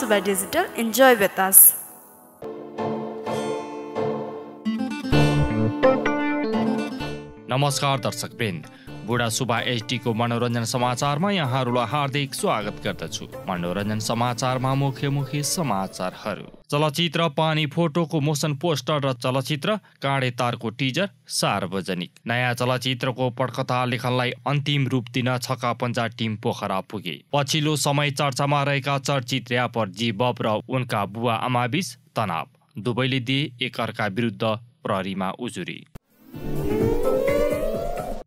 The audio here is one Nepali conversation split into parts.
Super Digital. Enjoy with us. নমস্কাৰ দৰ্শক বৃন্দ बुढा सुभा एचडीको मनोरञ्जन समाचारमा यहाँहरूलाई हार्दिक स्वागत गर्दछु मनोरञ्जन समाचारमा मुख्य मुख्य समाचारहरू चलचित्र पानी फोटोको मोसन पोस्टर र चलचित्र काँडे तारको टिजर सार्वजनिक नयाँ चलचित्रको पटकथा लेखनलाई अन्तिम रूप दिन छका पन्जा टिम पोखरा पुगे पछिल्लो समय चर्चामा रहेका चर्चित ऱ्यापर जी बब र उनका बुवा आमाबीच तनाव दुवैले दिए एकअर्का विरुद्ध प्रहरीमा उजुरी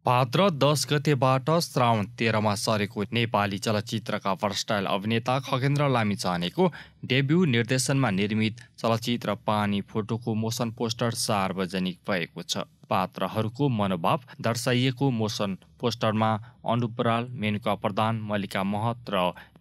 भाद्र दस गतेबाट श्रावण तेह्रमा सरेको नेपाली चलचित्रका भर्स्टाइल अभिनेता खगेन्द्र लामी लामिछानेको डेब्यू निर्देशनमा निर्मित चलचित्र पानी फोटोको मोसन पोस्टर सार्वजनिक भएको छ पात्रहरूको मनोभाव दर्शाइएको मोसन पोस्टरमा अनुप बराल मेनुका प्रधान मल्लिका महत र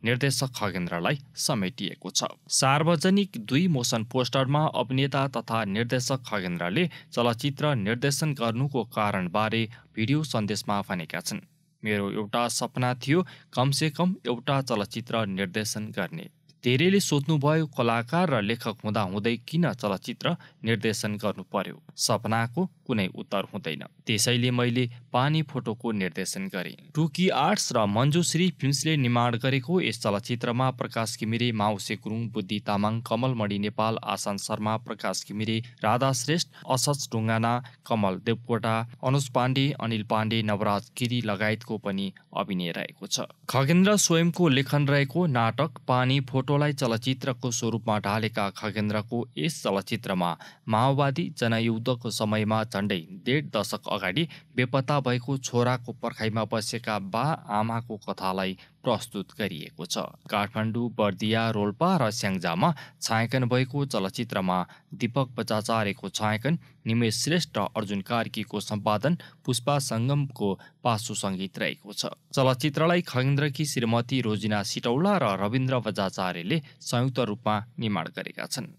निर्देशक खगेन्द्रलाई समेटिएको छ सार्वजनिक दुई मोसन पोस्टरमा अभिनेता तथा निर्देशक खगेन्द्रले चलचित्र निर्देशन गर्नुको कारणबारे भिडियो सन्देशमा भनेका छन् मेरो एउटा सपना थियो कमसेकम एउटा चलचित्र निर्देशन गर्ने धेरैले सोध्नुभयो कलाकार र लेखक हुँदा हुँदै किन चलचित्र निर्देशन गर्नु पर्यो सपनाको कुनै उत्तर हुँदैन त्यसैले मैले पानी फोटोको निर्देशन गरेँ टुकी आर्ट्स र मन्जुश्री फिल्मसले निर्माण गरेको यस चलचित्रमा प्रकाश किमिरे माउसे गुरुङ बुद्धि तामाङ कमल कमलमणि नेपाल आसान शर्मा प्रकाश किमिरे राधा श्रेष्ठ असज ढुङ्गाना कमल देवकोटा अनुज पाण्डे अनिल पाण्डे नवराज गिरी लगायतको पनि अभिनय रहेको छ खगेन्द्र स्वयंको लेखन रहेको नाटक पानी फोटो फोटोलाई चलचित्रको स्वरूपमा ढालेका खगेन्द्रको यस चलचित्रमा माओवादी जनयुद्धको समयमा झन्डै डेढ दशक अगाडि बेपत्ता भएको छोराको पर्खाइमा बसेका बा आमाको कथालाई प्रस्तुत गरिएको छ काठमाडौँ बर्दिया रोल्पा र स्याङ्जामा छायाङ्कन भएको चलचित्रमा दीपक बचाचार्यको छायाङ्कन निमेश श्रेष्ठ अर्जुन कार्कीको सम्पादन पुष्पा सङ्गमको पासु सङ्गीत रहेको छ चलचित्रलाई खगेन्द्रकी श्रीमती रोजिना सिटौला र रविन्द्र बजाचार्य कार्यालयले संयुक्त रूपमा निर्माण गरेका छन्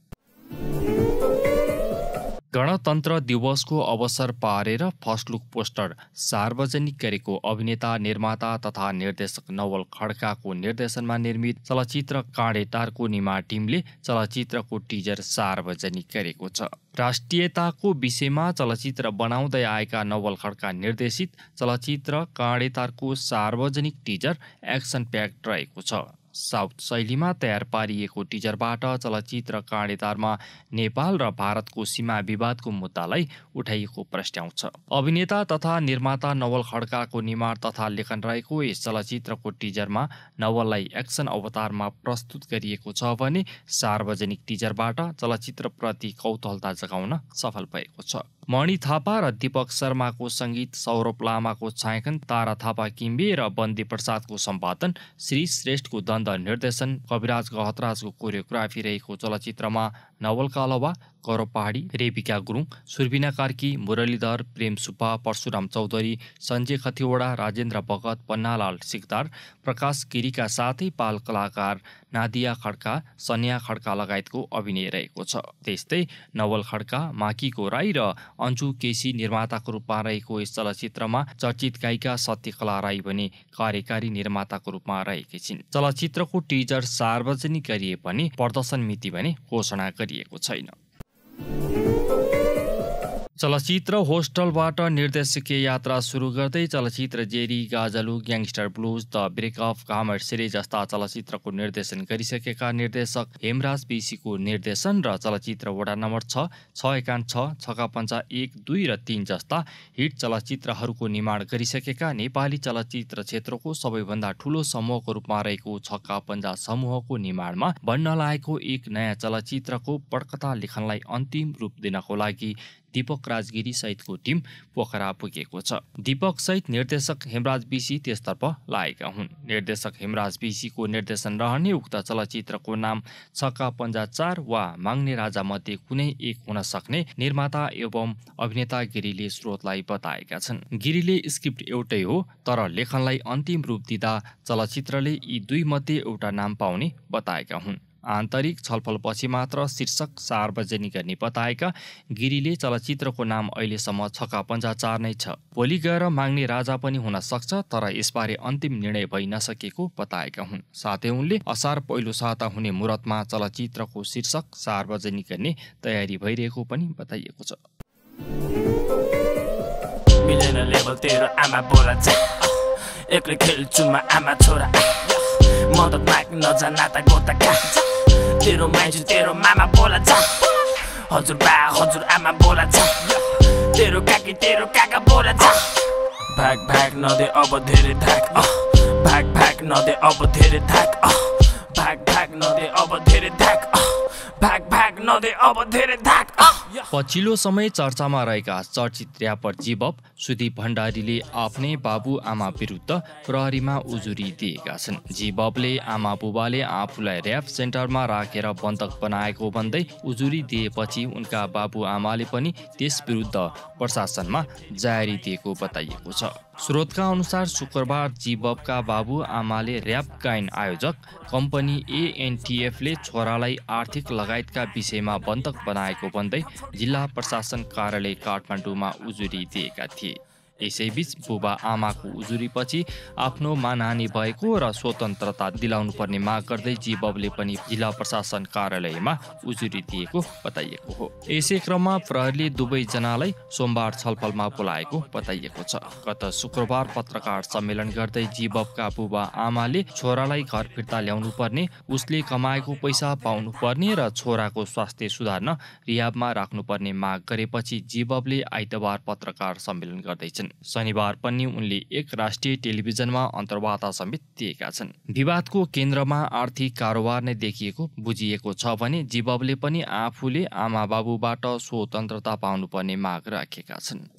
गणतन्त्र दिवसको अवसर पारेर फर्स्ट लुक पोस्टर सार्वजनिक गरेको अभिनेता निर्माता तथा निर्देशक नवल खड्काको निर्देशनमा निर्मित चलचित्र तारको निमा टिमले चलचित्रको टिजर सार्वजनिक गरेको छ राष्ट्रियताको विषयमा चलचित्र बनाउँदै आएका नवल खड्का निर्देशित चलचित्र काँडेतारको सार्वजनिक टिजर एक्सन प्याक्ट रहेको छ साउथ शैलीमा तयार पारिएको टिजरबाट चलचित्र काँडेदारमा नेपाल र भारतको सीमा विवादको मुद्दालाई उठाइएको प्रस्ट्याउँछ अभिनेता तथा निर्माता नवल खड्काको निर्माण तथा लेखन रहेको यस चलचित्रको टिजरमा नवललाई एक्सन अवतारमा प्रस्तुत गरिएको छ भने सार्वजनिक टिजरबाट चलचित्रप्रति कौतलता जगाउन सफल भएको छ मणि थापा र दीपक शर्माको सङ्गीत सौरभ लामाको छायाङ्कन तारा थापा किम्बे र बन्दी प्रसादको सम्पादन श्री श्रेष्ठको दन आनन्द निर्देशन कविराज गहतराजको कोरियोग्राफी रहेको चलचित्रमा नवलका अलावा कर पहाडी रेपिका गुरुङ सुर्बिना कार्की मुरलीधर प्रेम सुब्बा परशुराम चौधरी सञ्जय खतिवडा राजेन्द्र भगत पन्नालाल सिकदार प्रकाश गिरीका साथै पाल कलाकार नादिया खड्का सन्या खड्का लगायतको अभिनय रहेको छ त्यस्तै नवल खड्का माकीको राई र अन्जु केसी निर्माताको रूपमा रहेको यस चलचित्रमा चर्चित गायिका सत्यकला राई भने कार्यकारी निर्माताको रूपमा रहेकी छिन् चलचित्रको टिजर सार्वजनिक गरिए पनि प्रदर्शन मिति भने घोषणा गरे गरिएको छैन चलचित्र होस्टलबाट निर्देशकीय यात्रा सुरु गर्दै चलचित्र Jerry Gajalu gangster blues the breakup कामर सिरिज जस्ता चलचित्रको निर्देशन गरिसकेका निर्देशक हेमराज पिसीको निर्देशन र चलचित्र वडा नम्बर छ छ एकान छ छका पञ्चा एक दुई र तिन जस्ता हिट चलचित्रहरूको निर्माण गरिसकेका नेपाली चलचित्र क्षेत्रको सबैभन्दा ठुलो समूहको रूपमा रहेको छक्का पञ्जा समूहको निर्माणमा बन्न लागेको एक नयाँ चलचित्रको पड्कता लेखनलाई अन्तिम रूप दिनको लागि दीपक राजगिरी सहितको टिम पोखरा पुगेको छ दीपक सहित निर्देशक हेमराज बिसी त्यसतर्फ लागेका हुन् निर्देशक हेमराज बिसीको निर्देशन रहने उक्त चलचित्रको नाम छक्का पन्जा चार वा माग्ने राजा मध्ये कुनै एक हुन सक्ने निर्माता एवं अभिनेता गिरीले स्रोतलाई बताएका छन् गिरीले स्क्रिप्ट एउटै हो तर लेखनलाई अन्तिम रूप दिँदा चलचित्रले यी दुई मध्ये एउटा नाम पाउने बताएका हुन् आन्तरिक छलफलपछि मात्र शीर्षक सार्वजनिक गर्ने बताएका गिरीले चलचित्रको नाम अहिलेसम्म छका पन्जा चार नै छ भोलि गएर माग्ने राजा पनि हुन सक्छ तर यसबारे अन्तिम निर्णय भइ नसकेको बताएका हुन् साथै उनले असार पहिलो साता हुने मुरतमा चलचित्रको शीर्षक सार्वजनिक गर्ने तयारी भइरहेको पनि बताइएको छ एक्लै खेल्छु म आमा छोरा माग नजा नाता गोता तेरो माइजू तेरो मामा बोला छ हजुर बा हजुर आमा बोला छ तेरो काकी तेरो काका बोला छ भाग भाग नदे अब धेरै थाक भाग भाग नदे अब धेरै थाक भाग भाग नदे अब धेरै थाक पछिल्लो समय चर्चामा रहेका चर्चित ऱ्यापर जीवप सुदीप भण्डारीले आफ्नै बाबु आमा विरुद्ध प्रहरीमा उजुरी दिएका छन् जीवपले आमा बुबाले आफूलाई ऱ्याप सेन्टरमा राखेर बन्धक बनाएको भन्दै उजुरी दिएपछि उनका बाबु आमाले पनि त्यस विरुद्ध प्रशासनमा जारी दिएको बताइएको छ स्रोतका अनुसार शुक्रबार जिबबका बाबु आमाले ऱ्याप गायन आयोजक कम्पनी एएनटिएफले छोरालाई आर्थिक लगायतका विषयमा बन्धक बनाएको भन्दै जिल्ला प्रशासन कार्यालय काठमाडौँमा उजुरी दिएका थिए यसैबीच बुबा आमाको उजुरीपछि आफ्नो मानहानी भएको र स्वतन्त्रता दिलाउनु पर्ने माग गर्दै जीवले पनि जिल्ला प्रशासन कार्यालयमा उजुरी दिएको बताइएको हो यसै क्रममा प्रहरीले दुवैजनालाई सोमबार छलफलमा बोलाएको बताइएको छ गत शुक्रबार पत्रकार सम्मेलन गर्दै जीवबका बुबा आमाले छोरालाई घर फिर्ता ल्याउनु पर्ने उसले कमाएको पैसा पाउनु पर्ने र छोराको स्वास्थ्य सुधार्न रियाबमा राख्नुपर्ने माग गरेपछि जीवले आइतबार पत्रकार सम्मेलन गर्दैछन् शनिबार पनि उनले एक राष्ट्रिय टेलिभिजनमा अन्तर्वार्ता समेत दिएका छन् विवादको केन्द्रमा आर्थिक कारोबार नै देखिएको बुझिएको छ भने जीवले पनि आफूले आमा बाबुबाट स्वतन्त्रता पाउनुपर्ने माग राखेका छन्